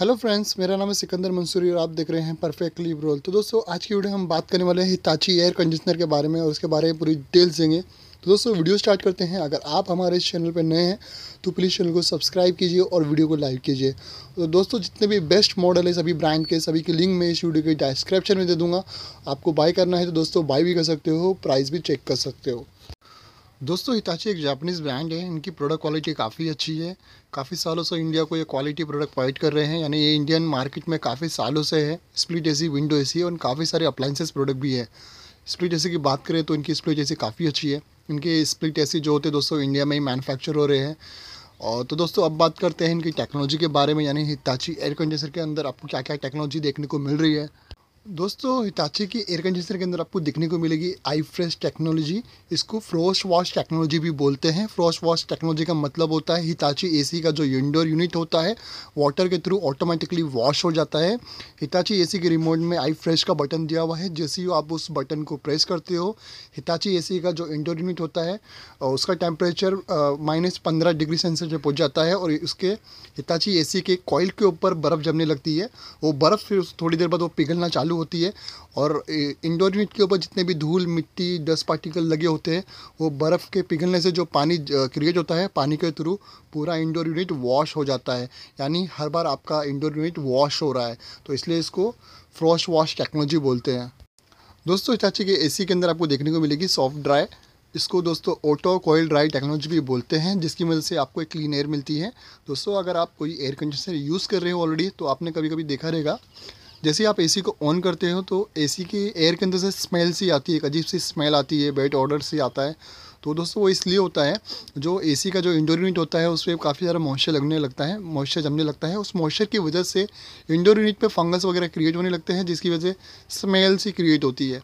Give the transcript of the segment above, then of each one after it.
hello friends मेरा नाम है सिकंदर मंसूरी और आप देख रहे हैं परफेक्टली रोल तो दोस्तों आज की वीडियो हम बात करने वाले हैं हिताची एयर कंडीशनर के बारे में और उसके बारे में पूरी डिटेल्स देंगे तो दोस्तों वीडियो स्टार्ट करते हैं अगर आप हमारे इस चैनल पर नए हैं तो प्लीज़ चैनल को सब्सक्राइब कीजिए और वीडियो को लाइक कीजिए तो दोस्तों जितने भी बेस्ट मॉडल है सभी ब्रांड के सभी के लिंक मैं इस वीडियो के डिस्क्रिप्शन में दे दूँगा आपको बाय करना है तो दोस्तों बाय भी कर सकते हो प्राइस भी चेक कर सकते हो दोस्तों हिताची एक जापानीज़ ब्रांड है इनकी प्रोडक्ट क्वालिटी काफ़ी अच्छी है काफ़ी सालों से इंडिया को ये क्वालिटी प्रोडक्ट प्रोवाइड कर रहे हैं यानी ये इंडियन मार्केट में काफ़ी सालों से है स्प्लिट एसी विंडो एसी और काफ़ी सारे अप्लाइंसेस प्रोडक्ट भी है स्प्लिट एसी की बात करें तो इनकी स्प्लिट ए काफ़ी अच्छी है इनके स्प्लिट ए जो होते हैं दोस्तों इंडिया में ही मैनुफैक्चर हो रहे हैं और तो दोस्तों अब बात करते हैं इनकी टेक्नोलॉजी के बारे में यानी हिताची एयर कंडीशनर के अंदर आपको क्या क्या टेक्नोलॉजी देखने को मिल रही है दोस्तों हिताची की एयर कंडीशनर के अंदर आपको दिखने को मिलेगी आई फ्रेश टेक्नोलॉजी इसको फ्रोश वॉश टेक्नोलॉजी भी बोलते हैं फ्रोश वॉश टेक्नोलॉजी का मतलब होता है हिताची एसी का जो इंडोर यूनिट होता है वाटर के थ्रू ऑटोमेटिकली वॉश हो जाता है हिताची एसी के रिमोट में आई फ्रेश का बटन दिया हुआ है जैसे ही आप उस बटन को प्रेस करते हो हिताची ए का जो इंडोर यूनिट होता है उसका टेम्परेचर माइनस पंद्रह डिग्री सेंसर पर पहुँच जाता है और उसके हिताची ए के कॉयल के ऊपर बर्फ़ जमने लगती है वो बर्फ़ फिर थोड़ी देर बाद वो पिघलना चालू चालू होती है और इंडोर यूनिट के ऊपर जितने भी धूल मिट्टी डस्ट पार्टिकल लगे होते हैं वो बर्फ़ के पिघलने से जो पानी क्रिएट होता है पानी के थ्रू पूरा इंडोर यूनिट वॉश हो जाता है यानी हर बार आपका इंडोर यूनिट वॉश हो रहा है तो इसलिए इसको फ्रॉश वॉश टेक्नोलॉजी बोलते हैं दोस्तों चाची के ए के अंदर आपको देखने को मिलेगी सॉफ्ट ड्राई इसको दोस्तों ऑटो कोयल ड्राई टेक्नोलॉजी भी बोलते हैं जिसकी मदद से आपको एक क्लीन एयर मिलती है दोस्तों अगर आप कोई एयर कंडीशनर यूज़ कर रहे हो ऑलरेडी तो आपने कभी कभी देखा रहेगा जैसे आप एसी को ऑन करते हो तो एसी के एयर के अंदर से स्मेल सी आती है एक अजीब सी स्मेल आती है बेड ऑर्डर सी आता है तो दोस्तों वो इसलिए होता है जो एसी का जो इंडोर यूनिट होता है उस पर काफ़ी सारा मॉइस्चर लगने लगता है मॉइस्चर जमने लगता है उस मॉइस्चर की वजह से इंडोर यूनिट पर फंगस वगैरह क्रिएट होने लगते हैं जिसकी वजह से स्मेल सी क्रिएट होती है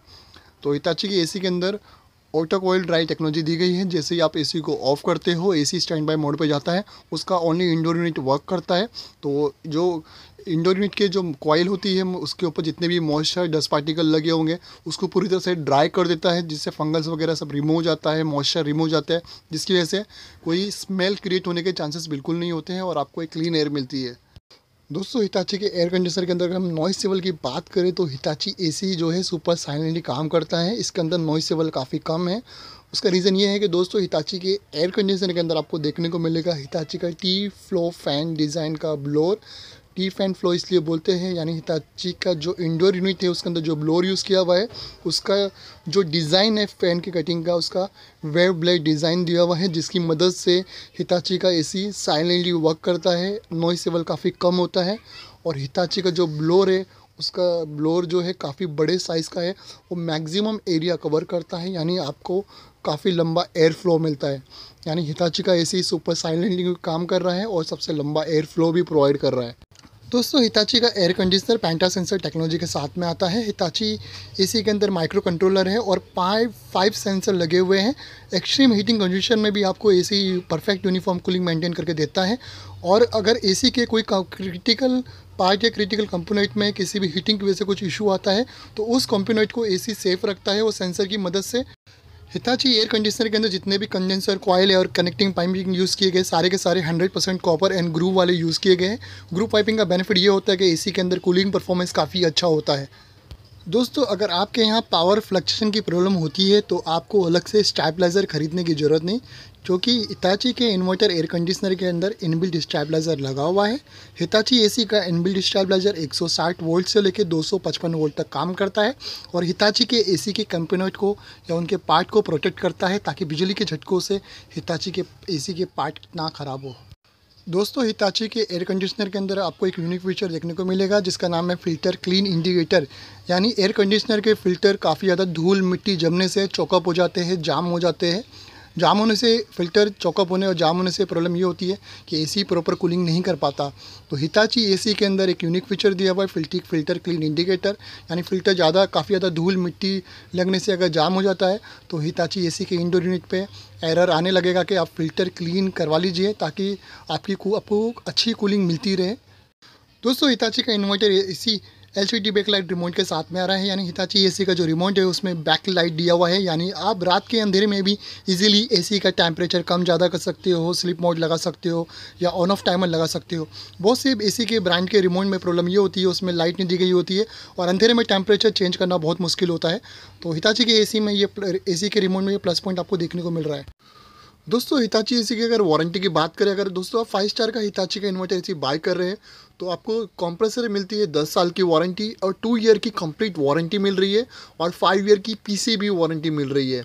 तो इताची की एसी के अंदर ऑटो कोयल ड्राई टेक्नोलॉजी दी गई है जैसे ही आप एसी को ऑफ करते हो एसी स्टैंड बाय मोड पे जाता है उसका ओनली इंडोर यूनिट वर्क करता है तो जो इंडोर यूनिट के जो कॉयल होती है उसके ऊपर जितने भी मॉइस्चर डस्ट पार्टिकल लगे होंगे उसको पूरी तरह से ड्राई कर देता है जिससे फंगल्स वगैरह सब रिमूव जाता है मॉइस्चर रिमूव जाता है जिसकी वजह से कोई स्मेल क्रिएट होने के चांसेस बिल्कुल नहीं होते हैं और आपको एक क्लीन एयर मिलती है दोस्तों हिताची के एयर कंडीशनर के अंदर अगर हम नॉइस सेवल की बात करें तो हिताची एसी जो है सुपर साइलेंटली काम करता है इसके अंदर नॉइस सेवल काफ़ी कम है उसका रीज़न ये है कि दोस्तों हिताची के एयर कंडीशनर के अंदर आपको देखने को मिलेगा हिताची का टी फ्लो फैन डिज़ाइन का ब्लोर टी फैन फ्लो इसलिए बोलते हैं यानी हिताची का जो इंडोर यूनिट है उसके अंदर जो ब्लोर यूज़ किया हुआ है उसका जो डिज़ाइन है फ़ैन की कटिंग का उसका वेव ब्लेड डिज़ाइन दिया हुआ है जिसकी मदद से हिताची का एसी साइलेंटली वर्क करता है नॉइस लेवल काफ़ी कम होता है और हिताची का जो ब्लोर है उसका ब्लोर जो है काफ़ी बड़े साइज़ का है वो मैक्सिमम एरिया कवर करता है यानी आपको काफ़ी लंबा एयर फ्लो मिलता है यानी हिताची का एसी सुपर साइलेंटली काम कर रहा है और सबसे लंबा एयर फ्लो भी प्रोवाइड कर रहा है दोस्तों हिताची का एयर कंडीशनर पैंटा सेंसर टेक्नोलॉजी के साथ में आता है हिताची एसी के अंदर माइक्रो कंट्रोलर है और फाइव फाइव सेंसर लगे हुए हैं एक्सट्रीम हीटिंग कंडीशन में भी आपको AC perfect uniform cooling maintain करके देता है और अगर एसी के कोई क्रिटिकल पार्ट या क्रिटिकल कंपोनेंट में किसी भी हीटिंग की वजह से कुछ इशू आता है तो उस कंपोनेंट को एसी सेफ रखता है वो सेंसर की मदद से हिताची एयर कंडीशनर के अंदर जितने भी कंडेंसर कॉयल है और कनेक्टिंग पाइपिंग यूज़ किए गए सारे के सारे 100 परसेंट कॉपर एंड ग्रूव वाले यूज़ किए गए हैं ग्रूव पाइपिंग का बेनिफिट ये होता है कि एसी के अंदर कूलिंग परफॉर्मेंस काफ़ी अच्छा होता है दोस्तों अगर आपके यहाँ पावर फ्लक्चुएशन की प्रॉब्लम होती है तो आपको अलग से स्टैबलाइज़र खरीदने की ज़रूरत नहीं क्योंकि हिताची के इन्वर्टर एयर कंडीशनर के अंदर इनबिल्ट स्टैबलाइज़र लगा हुआ है हिताची एसी का इनबिल्ट स्टैबलाइज़र 160 वोल्ट से लेकर 255 वोल्ट तक काम करता है और हिताची के एसी के कंपोनेंट को या उनके पार्ट को प्रोटेक्ट करता है ताकि बिजली के झटकों से हिताची के ए के पार्ट ना खराब हो दोस्तों हिताची के एयर कंडीशनर के अंदर आपको एक यूनिक फीचर देखने को मिलेगा जिसका नाम है फ़िल्टर क्लीन इंडिकेटर यानी एयर कंडीशनर के फ़िल्टर काफ़ी ज़्यादा धूल मिट्टी जमने से चौकअप हो जाते हैं जाम हो जाते हैं जाम होने से फ़िल्टर चौकअप होने और जाम होने से प्रॉब्लम ये होती है कि एसी प्रॉपर कूलिंग नहीं कर पाता तो हिताची एसी के अंदर एक यूनिक फीचर दिया हुआ है फिल्टिक फिल्टर क्लीन इंडिकेटर यानी फिल्टर ज़्यादा काफ़ी ज़्यादा धूल मिट्टी लगने से अगर जाम हो जाता है तो हिताची ए के इंडोर यूनिट पर एरर आने लगेगा कि आप फ़िल्टर क्लीन करवा लीजिए ताकि आपकी आपको अच्छी कूलिंग मिलती रहे दोस्तों हिताची का inverter AC L C D back light remote के साथ में आ रहा है यानी हिताची ए सी का जो रिमोट है उसमें बैक लाइट दिया हुआ है यानी आप रात के अंधेरे में भी इजीली ए सी का टेम्परेचर कम ज़्यादा कर सकते हो स्लिप मोड लगा सकते हो या ऑन ऑफ टाइमर लगा सकते हो बहुत से ए सी के ब्रांड के रिमोट में प्रॉब्लम ये होती है उसमें लाइट नहीं दी गई होती है और अंधेरे में टेम्परेचर चेंज करना बहुत मुश्किल होता है तो हिताची के ए सी में ये ए सी के रिमोट में ये प्लस पॉइंट आपको देखने को मिल रहा है दोस्तों हिताची एसी की अगर वारंटी की बात करें अगर दोस्तों आप फाइव स्टार का हिताची का इन्वर्टर एसी बाय कर रहे हैं तो आपको कंप्रेसर मिलती है दस साल की वारंटी और टू ईयर की कंप्लीट वारंटी मिल रही है और फाइव ईयर की पीसीबी वारंटी मिल रही है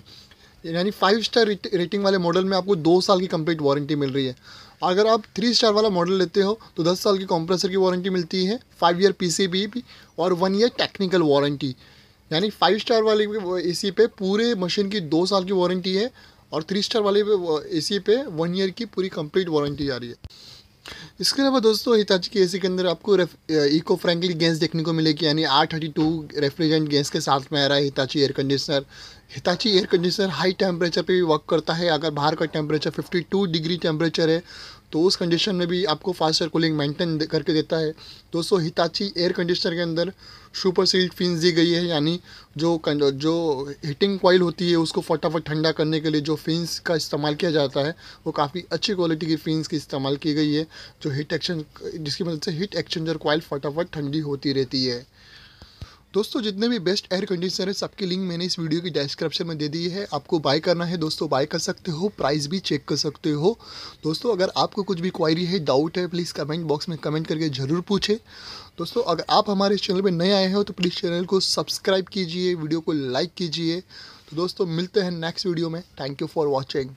यानी फाइव स्टार रेटिंग वाले मॉडल में आपको दो साल की कम्प्लीट वारंटी मिल रही है अगर आप थ्री स्टार वाला मॉडल लेते हो तो दस साल की कंप्रेसर की वारंटी मिलती है फाइव ईयर भी और वन ईयर टेक्निकल वारंटी यानी फाइव स्टार वाले ए पे पूरे मशीन की दो साल की वारंटी है और थ्री स्टार वाले ए सी पे वन ईयर की पूरी कंप्लीट वारंटी जा रही है इसके अलावा दोस्तों हिताची के एसी के अंदर आपको इको फ्रेंकली गैस देखने को मिलेगी यानी R thirty two refrigerant gas के साथ में आ रहा है Hitachi air conditioner Hitachi air conditioner high temperature पे भी वर्क करता है अगर बाहर का टेम्परेचर 52 डिग्री टेम्परेचर है तो उस कंडीशन में भी आपको फास्ट एयर कूलिंग मेंटेन करके देता है दोस्तों हिताची एयर कंडीशनर के अंदर सुपर सील्ड फिन्स दी गई है यानी जो जो हीटिंग कॉइल होती है उसको फटाफट ठंडा करने के लिए जो फिन्स का इस्तेमाल किया जाता है वो काफ़ी अच्छी क्वालिटी की फिन्स की इस्तेमाल की गई है जो हीट एक्शन जिसकी मदद मतलब से हीट एक्सचेंजर कॉइल फटाफट ठंडी होती रहती है दोस्तों जितने भी बेस्ट एयर कंडीशनर है सबकी लिंक मैंने इस वीडियो की डिस्क्रिप्शन में दे दी है आपको बाय करना है दोस्तों बाय कर सकते हो प्राइस भी चेक कर सकते हो दोस्तों अगर आपको कुछ भी क्वायरी है डाउट है प्लीज़ कमेंट बॉक्स में कमेंट करके ज़रूर पूछें दोस्तों अगर आप हमारे चैनल पर नए आए हो तो प्लीज़ चैनल को सब्सक्राइब कीजिए वीडियो को लाइक कीजिए तो दोस्तों मिलते हैं नेक्स्ट वीडियो में थैंक यू फॉर वॉचिंग